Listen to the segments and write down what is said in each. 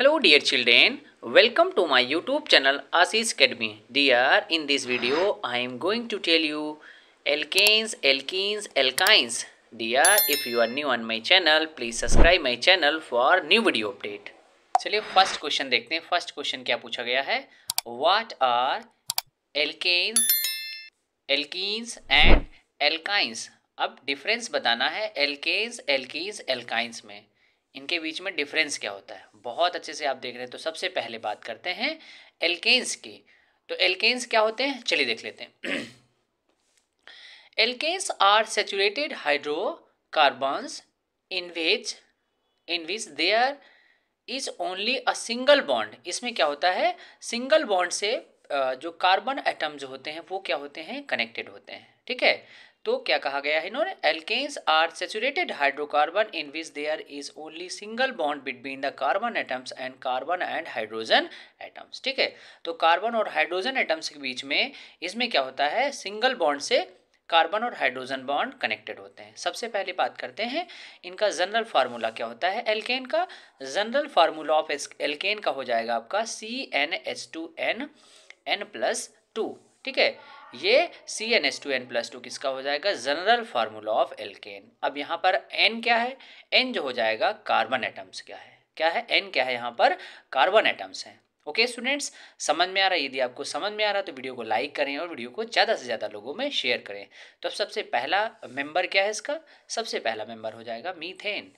hello dear children welcome to my YouTube channel Ashish academy dear in this video I am going to tell you alkanes एल्कीस alkynes dear if you are new on my channel please subscribe my channel for new video update चलिए first question देखते हैं first question क्या पूछा गया है what are alkanes एल्कीस and alkynes अब डिफरेंस बताना है एल्केन्स एल्कीस एल्काइंस में इनके बीच में डिफरेंस क्या होता है बहुत अच्छे से आप देख रहे हैं तो सबसे पहले बात करते हैं एल्केन्स की तो एल्केन्स क्या होते हैं चलिए देख लेते हैं alkanes are saturated hydrocarbons in which in which there is only a single bond इसमें क्या होता है सिंगल बॉन्ड से जो कार्बन एटम्स होते हैं वो क्या होते हैं कनेक्टेड होते हैं ठीक है तो क्या कहा गया है इन्होंने alkanes are saturated hydrocarbon in which there is only single bond between the carbon atoms and carbon and hydrogen atoms ठीक है तो कार्बन और हाइड्रोजन एटम्स के बीच में इसमें क्या होता है सिंगल बॉन्ड से कार्बन और हाइड्रोजन बॉन्ड कनेक्टेड होते हैं सबसे पहले बात करते हैं इनका जनरल फार्मूला क्या होता है एल्केन का जनरल फार्मूला ऑफ एल्केन का हो जाएगा आपका C N H two N N plus two ठीक है ये C N S two N plus two किसका हो जाएगा जनरल फार्मूला ऑफ एल्केन अब यहाँ पर एन क्या है एन जो हो जाएगा कार्बन एटम्स क्या है क्या है एन क्या है यहाँ पर कार्बन एटम्स हैं ओके okay, स्टूडेंट्स समझ में आ रहा है यदि आपको समझ में आ रहा है तो वीडियो को लाइक करें और वीडियो को ज़्यादा से ज़्यादा लोगों में शेयर करें तो अब सबसे पहला मेंबर क्या है इसका सबसे पहला मेंबर हो जाएगा मीथेन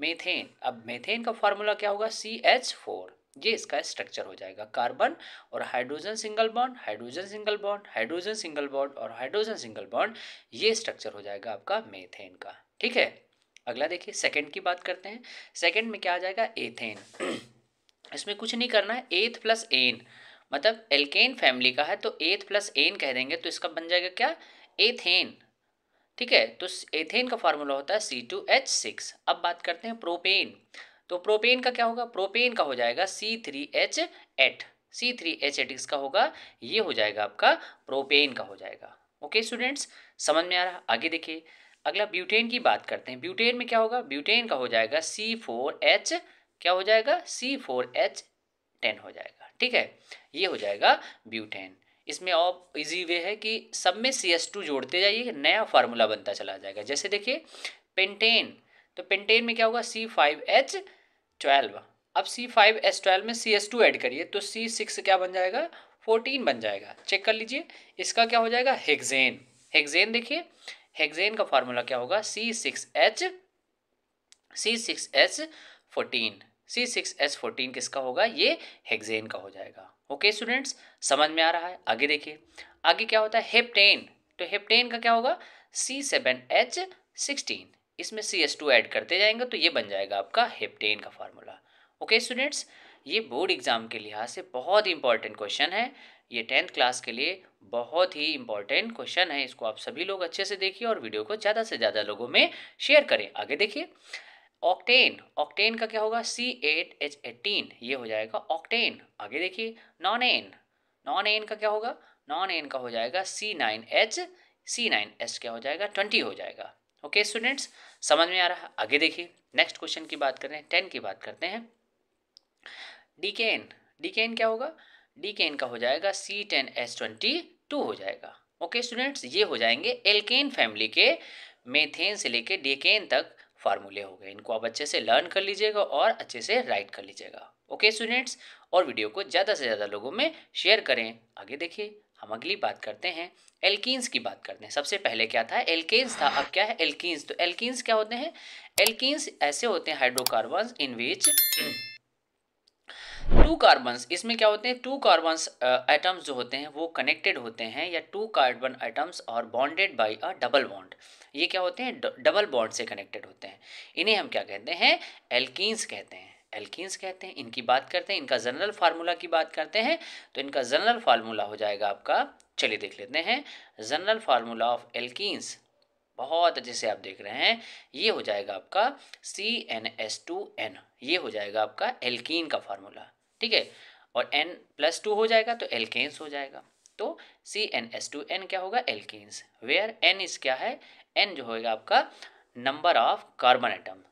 मीथेन अब मीथेन का फार्मूला क्या होगा सी एच फोर ये इसका स्ट्रक्चर हो जाएगा कार्बन और hydrogen single bond hydrogen single bond hydrogen single bond और हाइड्रोजन सिंगल बॉन्ड ये स्ट्रक्चर हो जाएगा आपका मेथेन का ठीक है अगला देखिए सेकेंड की बात करते हैं सेकेंड में क्या आ जाएगा एथेन इसमें कुछ नहीं करना है एथ प्लस एन मतलब एल्केन फैमिली का है तो एथ प्लस एन कह देंगे तो इसका बन जाएगा क्या एथेन ठीक है तो एथेन का फॉर्मूला होता है सी टू एच सिक्स अब बात करते हैं प्रोपेन तो प्रोपेन का क्या होगा प्रोपेन का हो जाएगा C three H eight C three H eight इसका होगा ये हो जाएगा आपका प्रोपेन का हो जाएगा ओके स्टूडेंट्स समझ में आ रहा आगे देखिए अगला ब्यूटेन की बात करते हैं ब्यूटेन में क्या होगा ब्यूटेन का हो जाएगा सी फोर एच क्या हो जाएगा सी फोर एच टेन हो जाएगा ठीक है ये हो जाएगा ब्यूटेन इसमें और इजी वे है कि सब में सी एस टू जोड़ते जाइए नया फार्मूला बनता चला जाएगा जैसे देखिए पेंटेन तो पेंटेन में क्या होगा सी फाइव एच ट्वेल्व अब सी फाइव एच ट्वेल्व में सी एस टू ऐड करिए तो सी सिक्स क्या बन जाएगा फोर्टीन बन जाएगा चेक कर लीजिए इसका क्या हो जाएगा हेक्जेन हेक्जेन देखिए हेक्जेन का फार्मूला क्या होगा C six H C six H fourteen C six H fourteen किसका होगा ये हेक्जेन का हो जाएगा ओके स्टूडेंट्स समझ में आ रहा है आगे देखिए आगे क्या होता है हेप्टेन तो हेप्टेन का क्या होगा सी सेवन एच सिक्सटीन इसमें सी एस टू ऐड करते जाएंगे तो ये बन जाएगा आपका हेप्टेन का फार्मूला ओके स्टूडेंट्स ये बोर्ड एग्ज़ाम के लिहाज से बहुत ही इंपॉर्टेंट क्वेश्चन है ये टेंथ क्लास के लिए बहुत ही इंपॉर्टेंट क्वेश्चन है इसको आप सभी लोग अच्छे से देखिए और वीडियो को ज़्यादा से ज़्यादा लोगों में शेयर करें आगे देखिए ऑक्टेन ऑक्टेन का क्या होगा सी एट एच एटीन ये हो जाएगा ऑक्टेन आगे देखिए नॉन एन नॉन एन का क्या होगा नॉन एन का हो जाएगा C nine H C nine H क्या हो जाएगा ट्वेंटी हो जाएगा ओके स्टूडेंट्स समझ में आ रहा आगे देखिए नेक्स्ट क्वेश्चन की बात कर रहे हैं टेन की बात करते हैं डीकेन डीकेन क्या होगा डीकेन का हो जाएगा C ten S twenty two हो जाएगा ओके स्टूडेंट्स ये हो जाएंगे एल्केन फैमिली के मेथेन से लेके डीकेन तक फार्मूले हो गए इनको आप अच्छे से लर्न कर लीजिएगा और अच्छे से राइट कर लीजिएगा ओके स्टूडेंट्स और वीडियो को ज़्यादा से ज़्यादा लोगों में शेयर करें आगे देखिए हम अगली बात करते हैं एल्किन्स की बात करते हैं सबसे पहले क्या था एल्केन्स था अब क्या है एल्किन्स तो एल्किन्स क्या होते हैं एल्किन्स ऐसे होते हैं hydrocarbon in which two carbon इसमें क्या होते हैं टू कार्बन आइटम्स जो होते हैं वो कनेक्टेड होते हैं या टू कार्बन आइटम्स और bonded by a double bond ये क्या होते हैं डबल बॉन्ड से कनेक्टेड होते हैं इन्हें हम क्या कहते हैं एल्किन्स कहते हैं एल्किन्स कहते हैं इनकी बात करते हैं इनका जनरल फार्मूला की बात करते हैं तो इनका जनरल फार्मूला हो जाएगा आपका चलिए देख लेते हैं जनरल फार्मूला ऑफ एल्किस बहुत अच्छे से आप देख रहे हैं ये हो जाएगा आपका C N S two N ये हो जाएगा आपका एल्किन का फार्मूला ठीक है और एन प्लस टू हो जाएगा तो एल्केन्स हो जाएगा तो C N S two N क्या होगा एल्किस वेयर एन इस क्या है एन जो होगा आपका नंबर ऑफ कार्बन एटम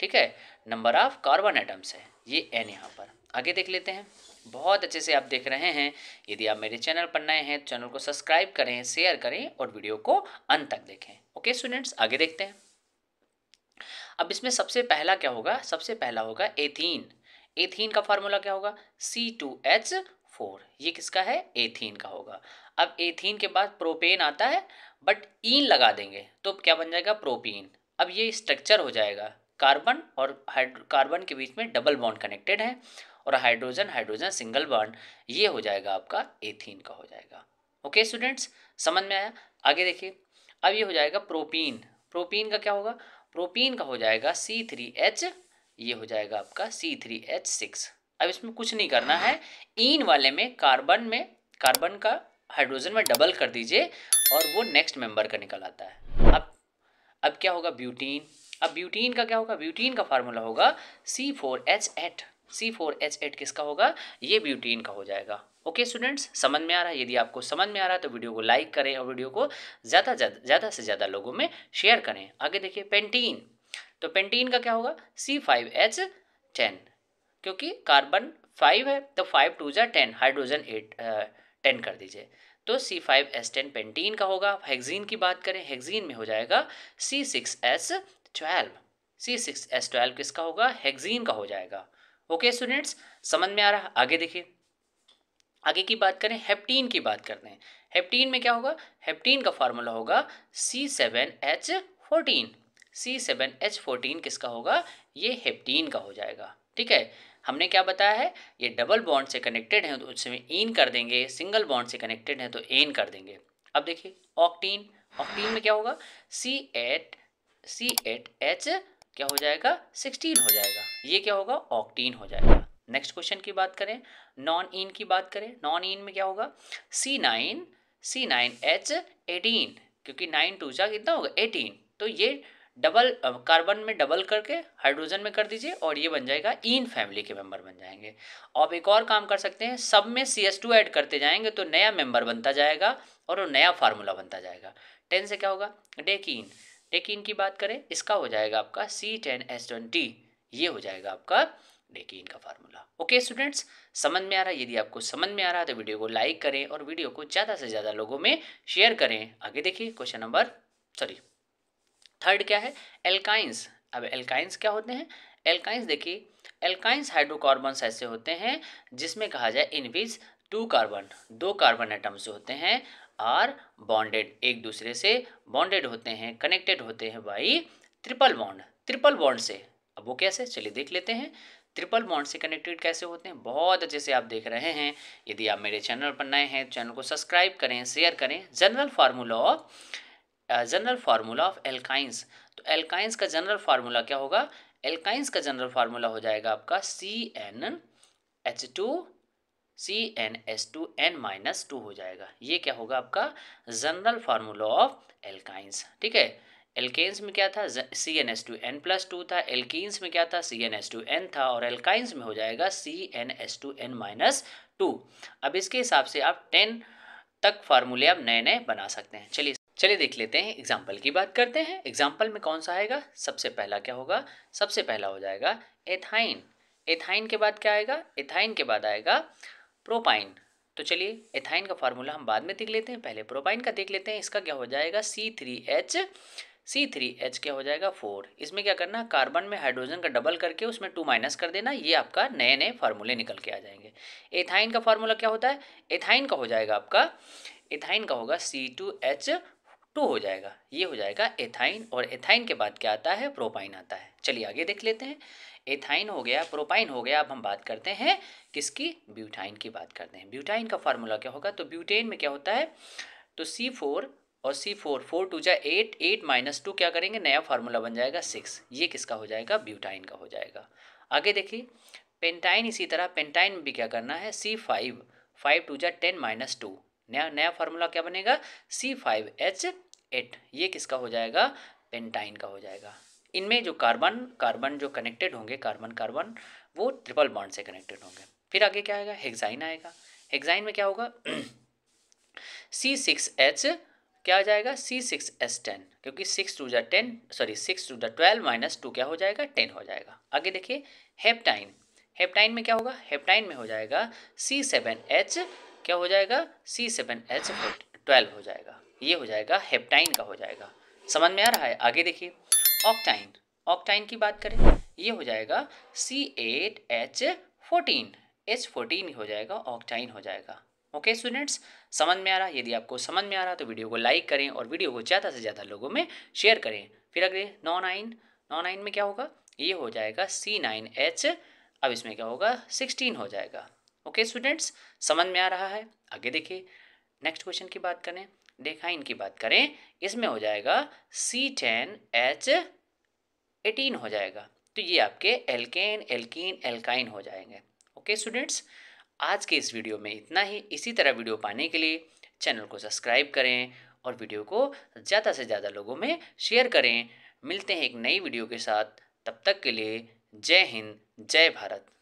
ठीक है नंबर ऑफ कार्बन एटम्स है ये एन यहाँ पर आगे देख लेते हैं बहुत अच्छे से आप देख रहे हैं यदि आप मेरे चैनल पर नए हैं तो चैनल को सब्सक्राइब करें शेयर करें और वीडियो को अंत तक देखें ओके स्टूडेंट्स आगे देखते हैं अब इसमें सबसे पहला क्या होगा सबसे पहला होगा एथीन एथीन का फार्मूला क्या होगा सी टू एच फोर ये किसका है एथीन का होगा अब एथीन के बाद प्रोपेन आता है बट ईन लगा देंगे तो क्या बन जाएगा प्रोपीन अब ये स्ट्रक्चर हो जाएगा कार्बन और कार्बन के बीच में डबल बॉन्ड कनेक्टेड है और हाइड्रोजन हाइड्रोजन सिंगल बॉन्ड ये हो जाएगा आपका एथीन का हो जाएगा ओके स्टूडेंट्स समझ में आया आगे देखिए अब ये हो जाएगा प्रोपीन प्रोपीन का क्या होगा प्रोपीन का हो जाएगा सी थ्री एच ये हो जाएगा आपका सी थ्री एच सिक्स अब इसमें कुछ नहीं करना है ईन वाले में कार्बन में कार्बन का हाइड्रोजन में डबल कर दीजिए और वो नेक्स्ट मेंबर का निकल आता है अब अब क्या होगा ब्यूटीन अब ब्यूटीन का क्या होगा ब्यूटीन का फार्मूला होगा C four H eight C four H eight किसका होगा ये ब्यूटीन का हो जाएगा ओके स्टूडेंट्स समझ में आ रहा है यदि आपको समझ में आ रहा है तो वीडियो को लाइक करें और वीडियो को ज़्यादा ज़्यादा से ज़्यादा लोगों में शेयर करें आगे देखिए पेंटीन तो पेंटीन का क्या होगा सी फाइव एच टेन क्योंकि कार्बन फाइव है तो फाइव टू जै टेन हाइड्रोजन एट टेन कर दीजिए तो C five S ten pentene का होगा हेगजीन की बात करें हेगजीन में हो जाएगा C six S twelve C six S twelve किसका होगा हेगजीन का हो जाएगा ओके स्टूडेंट्स समझ में आ रहा आगे देखिए आगे की बात करें हेप्टीन की बात करते हैं हेप्टीन में क्या होगा हेप्टीन का फार्मूला होगा C seven H fourteen C seven H fourteen किसका होगा ये हेप्टीन का हो जाएगा ठीक है हमने क्या बताया है ये डबल बॉन्ड से कनेक्टेड हैं तो उसमें इन कर देंगे सिंगल बॉन्ड से कनेक्टेड हैं तो एन कर देंगे अब देखिए ऑक्टीन ऑक्टीन में क्या होगा C eight C eight H क्या हो जाएगा सिक्सटीन हो जाएगा ये क्या होगा ऑक्टीन हो जाएगा नेक्स्ट क्वेश्चन की बात करें नॉन इन की बात करें नॉन इन में क्या होगा C nine C nine H eighteen क्योंकि नाइन टू जा कितना होगा एटीन तो ये डबल कार्बन में डबल करके हाइड्रोजन में कर दीजिए और ये बन जाएगा इन फैमिली के मेंबर बन जाएंगे आप एक और काम कर सकते हैं सब में सी एस टू ऐड करते जाएंगे तो नया मेंबर बनता जाएगा और वो नया फार्मूला बनता जाएगा टेन से क्या होगा डेकिन डेकिन e की बात करें इसका हो जाएगा आपका सी टेन एस ट्वेंटी ये हो जाएगा आपका डेकिन e का फार्मूला ओके स्टूडेंट्स समझ में आ रहा है यदि आपको समझ में आ रहा है तो वीडियो को लाइक करें और वीडियो को ज़्यादा से ज़्यादा लोगों में शेयर करें आगे देखिए क्वेश्चन नंबर सॉरी थर्ड क्या है एल्काइंस अब एल्काइंस क्या होते हैं एल्काइंस देखिए एल्काइंस हाइड्रोकार्बन्स ऐसे होते हैं जिसमें कहा जाए इनविज टू कार्बन दो कार्बन एटम्स होते हैं आर बॉन्डेड एक दूसरे से बॉन्डेड होते हैं कनेक्टेड होते हैं by triple bond triple bond से अब वो कैसे चलिए देख लेते हैं ट्रिपल बॉन्ड से कनेक्टेड कैसे होते हैं बहुत अच्छे से आप देख रहे हैं यदि आप मेरे चैनल पर नए हैं चैनल को सब्सक्राइब करें शेयर करें general formula of general formula of alkynes तो एल्काइंस का जनरल फार्मूला क्या होगा एल्काइंस का जनरल फार्मूला हो जाएगा आपका C N H two C N S two N minus two हो जाएगा ये क्या होगा आपका जनरल फार्मूला ऑफ एल्काइंस ठीक है एल्केन्स में क्या था C N S two N plus two था एल्किस में क्या था C N S two N था और एल्काइंस में हो जाएगा C N S two N minus two अब इसके हिसाब से आप टेन तक फार्मूले आप नए नए बना सकते हैं चलिए चलिए देख लेते हैं एग्जाम्पल की बात करते हैं एग्जाम्पल में कौन सा आएगा सबसे पहला क्या होगा सबसे पहला हो जाएगा एथाइन एथाइन के बाद क्या आएगा एथाइन के बाद आएगा प्रोपाइन तो चलिए एथाइन का फार्मूला हम बाद में देख लेते हैं पहले प्रोपाइन का देख लेते हैं इसका क्या हो जाएगा C three H C three H क्या हो जाएगा फोर इसमें क्या करना कार्बन में हाइड्रोजन का डबल करके उसमें टू माइनस कर देना ये आपका नए नए फार्मूले निकल के आ जाएंगे एथाइन का फार्मूला क्या होता है एथाइन का हो जाएगा आपका एथाइन का होगा सी टू एच टू हो जाएगा ये हो जाएगा एथाइन और एथाइन के बाद क्या आता है प्रोपाइन आता है चलिए आगे देख लेते हैं एथाइन हो गया प्रोपाइन हो गया अब हम बात करते हैं किसकी ब्यूटाइन की बात करते हैं ब्यूटाइन का फार्मूला क्या होगा तो ब्यूटेन में क्या होता है तो सी फोर और सी फोर फोर टू जै एट एट माइनस टू क्या करेंगे नया फार्मूला बन जाएगा सिक्स ये किसका हो जाएगा ब्यूटाइन का हो जाएगा आगे देखिए पेंटाइन इसी तरह पेंटाइन में भी क्या करना है सी फाइव फाइव टू जा टेन माइनस टू नया नया फार्मूला क्या बनेगा सी फाइव एच एट ये किसका हो जाएगा पेंटाइन का हो जाएगा इनमें जो कार्बन कार्बन जो कनेक्टेड होंगे कार्बन कार्बन वो ट्रिपल बॉन्ड से कनेक्टेड होंगे फिर आगे क्या आएगा हेक्साइन आएगा हेक्साइन में क्या होगा सी सिक्स एच क्या आ जाएगा सी सिक्स एस टेन क्योंकि सिक्स टू जै टेन सॉरी सिक्स टू जा ट्वेल्व माइनस टू क्या हो जाएगा टेन हो जाएगा आगे देखिए हेप्टाइन हेप्टाइन में क्या होगा हेप्टाइन में हो जाएगा सी सेवन एच क्या हो जाएगा सी सेवन एच ट्वेल्व हो जाएगा ये हो जाएगा हेप्टाइन का हो जाएगा समझ में आ रहा है आगे देखिए ऑक्टाइन ऑक्टाइन की बात करें ये हो जाएगा C eight H fourteen H fourteen हो जाएगा ऑक्टाइन हो जाएगा ओके okay, स्टूडेंट्स समझ में आ रहा यदि आपको समझ में आ रहा तो वीडियो को लाइक करें और वीडियो को ज़्यादा से ज़्यादा लोगों में शेयर करें फिर अगले नॉन नाइन नॉन नाइन में क्या होगा ये हो जाएगा सी नाइन एच अब इसमें क्या होगा सिक्सटीन हो जाएगा ओके okay, स्टूडेंट्स समझ में आ रहा है आगे देखिए नेक्स्ट क्वेश्चन की बात करें देखा इनकी बात करें इसमें हो जाएगा सी टेन एच एटीन हो जाएगा तो ये आपके एल्केन एल्कीन एल्काइन हो जाएंगे ओके स्टूडेंट्स आज के इस वीडियो में इतना ही इसी तरह वीडियो पाने के लिए चैनल को सब्सक्राइब करें और वीडियो को ज़्यादा से ज़्यादा लोगों में शेयर करें मिलते हैं एक नई वीडियो के साथ तब तक के लिए जय हिंद जय भारत